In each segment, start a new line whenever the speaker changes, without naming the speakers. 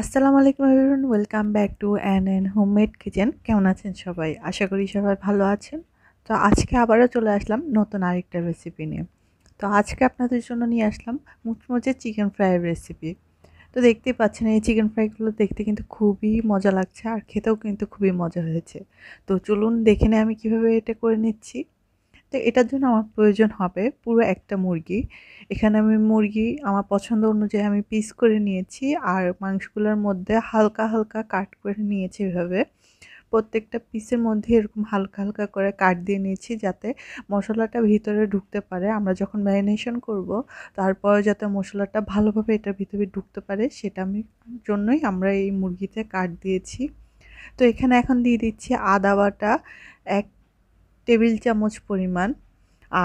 আসসালামু আলাইকুম everyone welcome back to an an homemade kitchen কেমন আছেন সবাই আশা করি সবাই ভালো আছেন তো আজকে আবারও চলে আসলাম নতুন আরেকটা রেসিপি নিয়ে তো আজকে আপনাদের জন্য নিয়ে আসলাম মুচমুচে চিকেন ফ্রাইয়ের রেসিপি তো দেখতেই পাচ্ছেন এই চিকেন ফ্রাইগুলো দেখতে কিন্তু খুবই মজা লাগছে আর খেতেও কিন্তু খুবই মজা হয়েছে তো চলুন দেখে নেই আমি কিভাবে এটা করে নিচ্ছি তো এটার জন্য আমার প্রয়োজন হবে পুরো একটা মুরগি এখানে আমি মুরগি আমার পছন্দ অনুযায়ী আমি পিস করে নিয়েছি আর মাংসগুলোর মধ্যে হালকা হালকা কাট করে নিয়েছি এভাবে প্রত্যেকটা পিসের মধ্যে এরকম হালকা হালকা করে কাট দিয়ে নিয়েছি যাতে মশলাটা ভিতরে ঢুকতে পারে আমরা যখন ম্যারিনেশন করব তারপর যাতে মশলাটা ভালোভাবে এটার ভিতরে ঢুকতে পারে সেটা আমি জন্যই আমরা এই মুরগিতে কাট দিয়েছি তো এখানে এখন দিয়ে দিচ্ছি আদা বাটা এক টেবিল চামচ পরিমাণ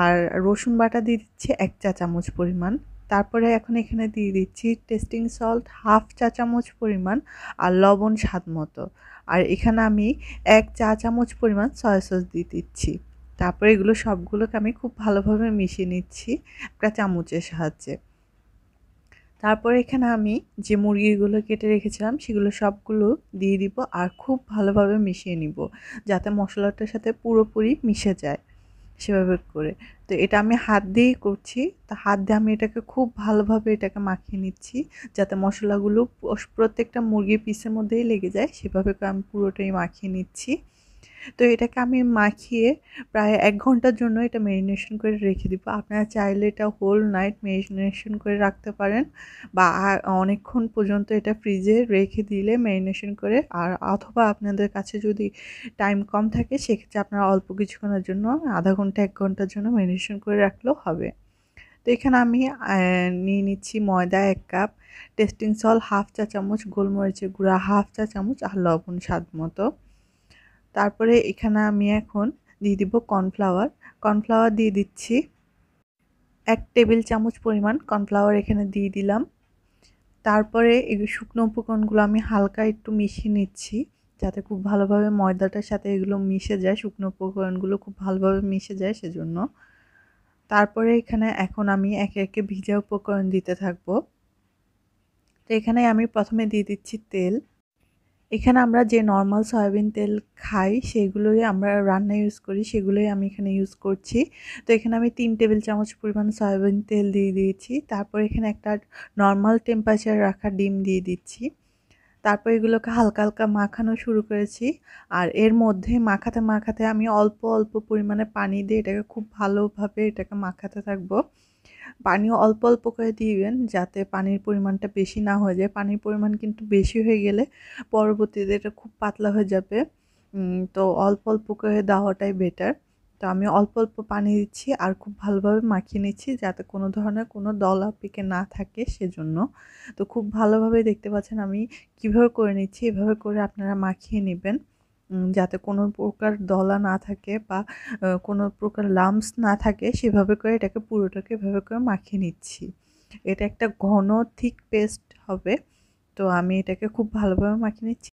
আর রসুন বাটা দিয়ে দিচ্ছি এক চা চামচ পরিমাণ তারপরে এখন এখানে দিয়ে দিচ্ছি টেস্টিং সল্ট হাফ চা চামচ পরিমাণ আর লবণ স্বাদ মতো আর এখানে আমি এক চা চামচ পরিমাণ সয়া সস দিয়ে দিচ্ছি তারপরে এগুলো সবগুলোকে আমি খুব ভালোভাবে মিশিয়ে নিচ্ছি একটা চামচের সাহায্যে তারপর এখানে আমি যে মুরগিগুলো কেটে রেখেছিলাম সেগুলো সবগুলো দিয়ে দিব আর খুব ভালোভাবে মিশিয়ে নিব যাতে মশলাটার সাথে পুরোপুরি মিশে যায় সেভাবে করে তো এটা আমি হাত দিয়েই করছি তো হাত দিয়ে আমি এটাকে খুব ভালোভাবে এটাকে মাখিয়ে নিচ্ছি যাতে মশলাগুলো প্রত্যেকটা মুরগির পিসের মধ্যেই লেগে যায় সেভাবে আমি পুরোটাই মাখিয়ে নিচ্ছি তো এটাকে আমি মাখিয়ে প্রায় এক ঘন্টার জন্য এটা মেরিনেশন করে রেখে দিব আপনারা চাইলে এটা হোল নাইট মেরিনেশন করে রাখতে পারেন বা অনেকক্ষণ পর্যন্ত এটা ফ্রিজে রেখে দিলে মেরিনেশন করে আর অথবা আপনাদের কাছে যদি টাইম কম থাকে সেক্ষেত্রে আপনারা অল্প কিছুক্ষণের জন্য আধা ঘন্টা এক ঘন্টার জন্য মেরিনেশন করে রাখলেও হবে তো এখানে আমি নিয়ে নিচ্ছি ময়দা এক কাপ টেস্টিং সল হাফ চা চামচ গোলমরিচের গুঁড়া হাফ চা চামচ আর লবণ স্বাদ মতো তারপরে এখানে আমি এখন দিয়ে দিব কর্নফ্লাওয়ার কর্নফ্লাওয়ার দিয়ে দিচ্ছি এক টেবিল চামচ পরিমাণ কর্নফ্লাওয়ার এখানে দিয়ে দিলাম তারপরে এই শুকনো উপকরণগুলো আমি হালকা একটু মিশিয়ে নিচ্ছি যাতে খুব ভালোভাবে ময়দাটার সাথে এগুলো মিশে যায় শুকনো উপকরণগুলো খুব ভালোভাবে মিশে যায় সেজন্য তারপরে এখানে এখন আমি একে একে ভিজা উপকরণ দিতে থাকবো তো এখানে আমি প্রথমে দিয়ে দিচ্ছি তেল এখানে আমরা যে নর্মাল সয়াবিন তেল খাই সেগুলোই আমরা রান্না ইউজ করি সেগুলোই আমি এখানে ইউজ করছি তো এখানে আমি তিন টেবিল চামচ পরিমাণ সয়াবিন তেল দিয়ে দিয়েছি তারপর এখানে একটা নর্মাল টেম্পারেচার রাখা ডিম দিয়ে দিচ্ছি তারপর এগুলোকে হালকা হালকা মাখানো শুরু করেছি আর এর মধ্যে মাখাতে মাখাতে আমি অল্প অল্প পরিমাণে পানি দিয়ে এটাকে খুব ভালোভাবে এটাকে মাখাতে থাকবো পানি অল্প অল্প করে দিবেন যাতে পানির পরিমাণটা বেশি না হয়ে যায় পানির পরিমাণ কিন্তু বেশি হয়ে গেলে পরবর্তীতে এটা খুব পাতলা হয়ে যাবে তো অল্প অল্প করে দেওয়াটাই বেটার তো আমি অল্প অল্প পানি দিচ্ছি আর খুব ভালোভাবে মাখিয়ে নিচ্ছি যাতে কোনো ধরনের কোনো দলা পেকে না থাকে সেজন্য তো খুব ভালোভাবে দেখতে পাচ্ছেন আমি কিভাবে করে নিচ্ছি এভাবে করে আপনারা মাখিয়ে নেবেন যাতে কোনো প্রকার দলা না থাকে বা কোনো প্রকার লাম্পস না থাকে সেভাবে করে এটাকে পুরোটাকে এভাবে করে মাখিয়ে নিচ্ছি এটা একটা ঘন থিক পেস্ট হবে তো আমি এটাকে খুব ভালোভাবে মাখিয়ে নিচ্ছি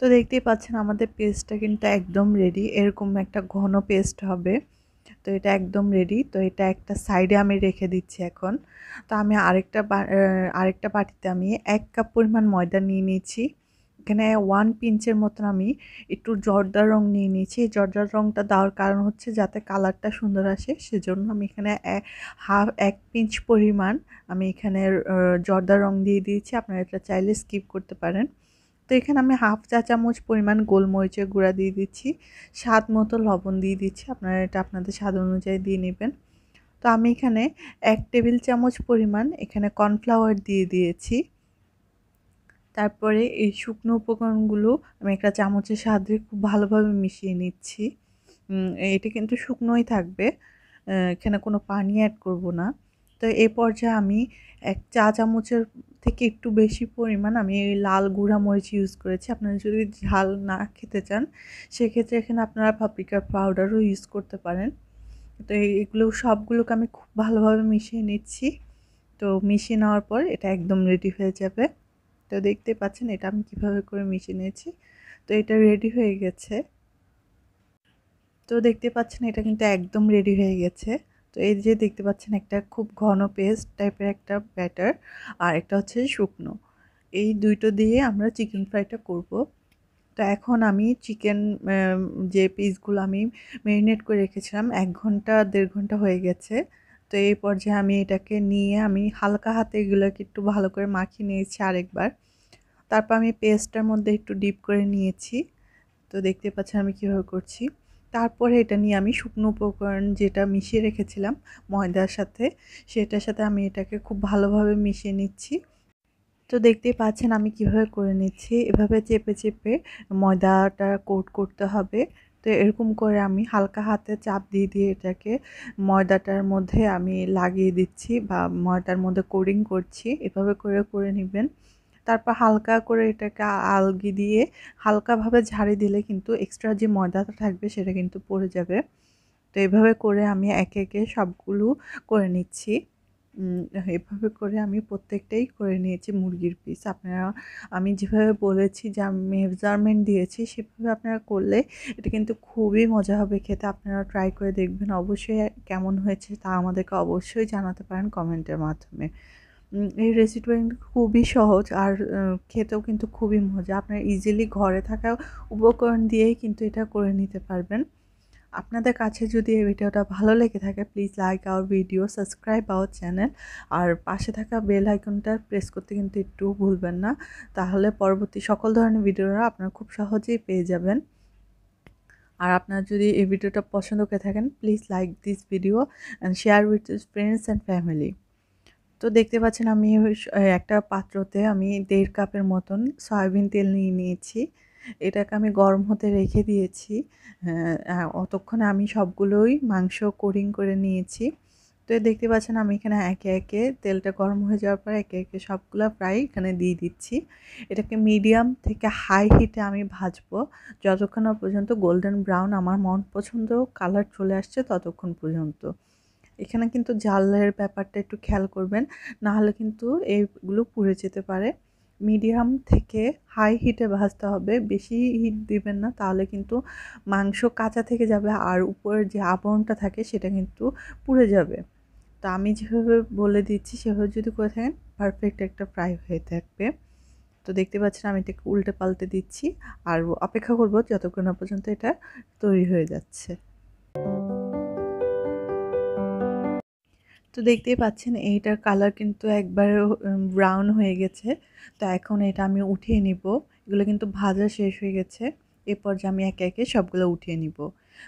তো দেখতেই পাচ্ছেন আমাদের পেস্টটা কিন্তু একদম রেডি এরকম একটা ঘন পেস্ট হবে তো এটা একদম রেডি তো এটা একটা সাইডে আমি রেখে দিচ্ছি এখন তো আমি আরেকটা আরেকটা বাটিতে আমি এক কাপ পরিমাণ ময়দা নিয়ে নিয়েছি এখানে ওয়ান পিঞ্চের মতন আমি একটু জর্দার রং নিয়ে নিয়েছি এই জর্দার রংটা দেওয়ার কারণ হচ্ছে যাতে কালারটা সুন্দর আসে সেজন্য আমি এখানে হাফ এক পিঞ্চ পরিমাণ আমি এখানে জর্দার রং দিয়ে দিয়েছি আপনারা এটা চাইলে স্কিপ করতে পারেন তো এখানে আমি হাফ চা চামচ পরিমাণ গোলমরিচের গুঁড়া দিয়ে দিচ্ছি স্বাদ মতো লবণ দিয়ে দিচ্ছি আপনারা এটা আপনাদের স্বাদ অনুযায়ী দিয়ে নেবেন তো আমি এখানে এক টেবিল চামচ পরিমাণ এখানে কর্নফ্লাওয়ার দিয়ে দিয়েছি তারপরে এই শুকনো উপকরণগুলো আমি একটা চামচের সাহায্যে খুব ভালোভাবে মিশিয়ে নিচ্ছি এটা কিন্তু শুকনোই থাকবে এখানে কোনো পানি অ্যাড করব না তো এ পর্যায়ে আমি এক চা চামচের থেকে একটু বেশি পরিমাণ আমি এই লাল গুঁড়া মরিচ ইউজ করেছি আপনারা যদি ঝাল না খেতে চান সেক্ষেত্রে এখানে আপনারা পাপ্রিকার পাউডারও ইউজ করতে পারেন তো এগুলো সবগুলোকে আমি খুব ভালোভাবে মিশিয়ে নিচ্ছি তো মিশিয়ে নেওয়ার পর এটা একদম রেডি হয়ে যাবে তো দেখতে পাচ্ছেন এটা আমি কিভাবে করে মিশিয়ে নিয়েছি তো এটা রেডি হয়ে গেছে তো দেখতে পাচ্ছেন এটা কিন্তু একদম রেডি হয়ে গেছে তো এই যে দেখতে পাচ্ছেন একটা খুব ঘন পেস্ট টাইপের একটা ব্যাটার আর একটা হচ্ছে শুকনো এই দুইটো দিয়ে আমরা চিকেন ফ্রাইটা করব তো এখন আমি চিকেন যে পিসগুলো আমি ম্যারিনেট করে রেখেছিলাম এক ঘন্টা দেড় ঘন্টা হয়ে গেছে তো এই পর্যায়ে আমি এটাকে নিয়ে আমি হালকা হাতে এগুলোকে একটু ভালো করে মাখিয়ে নিয়েছি আরেকবার তারপর আমি পেস্টটার মধ্যে একটু ডিপ করে নিয়েছি তো দেখতে পাচ্ছেন আমি কীভাবে করছি তারপরে এটা নিয়ে আমি শুকনো উপকরণ যেটা মিশিয়ে রেখেছিলাম ময়দার সাথে সেটার সাথে আমি এটাকে খুব ভালোভাবে মিশিয়ে নিচ্ছি তো দেখতেই পাচ্ছেন আমি কিভাবে করে নিচ্ছি এভাবে চেপে চেপে ময়দাটা কোট করতে হবে তো এরকম করে আমি হালকা হাতে চাপ দিয়ে দিয়ে এটাকে ময়দাটার মধ্যে আমি লাগিয়ে দিচ্ছি বা ময়দার মধ্যে কোডিং করছি এভাবে করে করে নেবেন তারপর হালকা করে এটাকে আলগি দিয়ে হালকাভাবে ঝাড়ি দিলে কিন্তু এক্সট্রা যে ময়দাটা থাকবে সেটা কিন্তু পড়ে যাবে তো এভাবে করে আমি একে একে সবগুলো করে নিচ্ছি এভাবে করে আমি প্রত্যেকটাই করে নিয়েছি মুরগির পিস আপনারা আমি যেভাবে বলেছি যে আমি মেজারমেন্ট দিয়েছি সেভাবে আপনারা করলে এটা কিন্তু খুবই মজা হবে খেতে আপনারা ট্রাই করে দেখবেন অবশ্যই কেমন হয়েছে তা আমাদেরকে অবশ্যই জানাতে পারেন কমেন্টের মাধ্যমে এই রেসিপিটা কিন্তু খুবই সহজ আর খেতেও কিন্তু খুবই মজা আপনার ইজিলি ঘরে থাকা উপকরণ দিয়েই কিন্তু এটা করে নিতে পারবেন আপনাদের কাছে যদি এই ভিডিওটা ভালো লেগে থাকে please like our video subscribe our channel আর পাশে থাকা বেল আইকনটা প্রেস করতে কিন্তু একটু ভুলবেন না তাহলে পরবর্তী সকল ধরনের ভিডিওরা আপনারা খুব সহজেই পেয়ে যাবেন আর আপনার যদি এই ভিডিওটা পছন্দ করে থাকেন please like this video and share with friends and family তো দেখতে পাচ্ছেন আমি একটা পাত্রতে আমি দেড় কাপের মতন সয়াবিন তেল নিয়ে নিয়েছি এটাকে আমি গরম হতে রেখে দিয়েছি অতক্ষণে আমি সবগুলোই মাংস কোরিং করে নিয়েছি তো দেখতে পাচ্ছেন আমি এখানে একে একে তেলটা গরম হয়ে যাওয়ার পর একে একে সবগুলো ফ্রাই এখানে দিয়ে দিচ্ছি এটাকে মিডিয়াম থেকে হাই হিটে আমি ভাজবো যতক্ষণ পর্যন্ত গোল্ডেন ব্রাউন আমার মন পছন্দ কালার চলে আসছে ততক্ষণ পর্যন্ত এখানে কিন্তু জালের ব্যাপারটা একটু খেয়াল করবেন নাহলে কিন্তু এইগুলো পুড়ে যেতে পারে মিডিয়াম থেকে হাই হিটে ভাজতে হবে বেশি হিট দিবেন না তাহলে কিন্তু মাংস কাঁচা থেকে যাবে আর উপরের যে আবরণটা থাকে সেটা কিন্তু পুড়ে যাবে তো আমি যেভাবে বলে দিচ্ছি সেভাবে যদি করে থাকেন পারফেক্ট একটা ফ্রাই হয়ে থাকবে তো দেখতে পাচ্ছেন আমি এটাকে উল্টে পাল্টে দিচ্ছি আর অপেক্ষা করব যতক্ষণ না পর্যন্ত এটা তৈরি হয়ে যাচ্ছে তো দেখতেই পাচ্ছেন এইটার কালার কিন্তু একবার ব্রাউন হয়ে গেছে তো এখন এটা আমি উঠিয়ে নিব এগুলো কিন্তু ভাজা শেষ হয়ে গেছে এরপর যে আমি একে একে সবগুলো উঠিয়ে নিব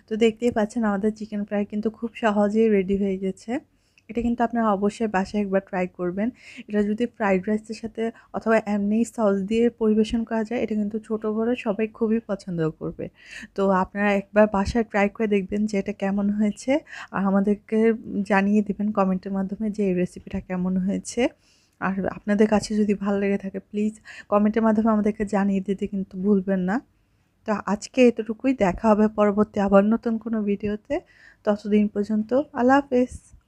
তো দেখতেই পাচ্ছেন আমাদের চিকেন ফ্রাই কিন্তু খুব সহজেই রেডি হয়ে গেছে এটা কিন্তু আপনারা অবশ্যই বাসায় একবার ট্রাই করবেন এটা যদি ফ্রাইড রাইসের সাথে অথবা এমনি সস দিয়ে পরিবেশন করা যায় এটা কিন্তু ছোট বড় সবাই খুবই পছন্দ করবে তো আপনারা একবার বাসায় ট্রাই করে দেখবেন যে এটা কেমন হয়েছে আর আমাদেরকে জানিয়ে দেবেন কমেন্টের মাধ্যমে যে এই রেসিপিটা কেমন হয়েছে আর আপনাদের কাছে যদি ভালো লেগে থাকে প্লিজ কমেন্টের মাধ্যমে আমাদেরকে জানিয়ে দিতে কিন্তু ভুলবেন না তো আজকে এতটুকুই দেখা হবে পরবর্তী আবার নতুন কোনো ভিডিওতে ততদিন পর্যন্ত আল্লাহ হাফেজ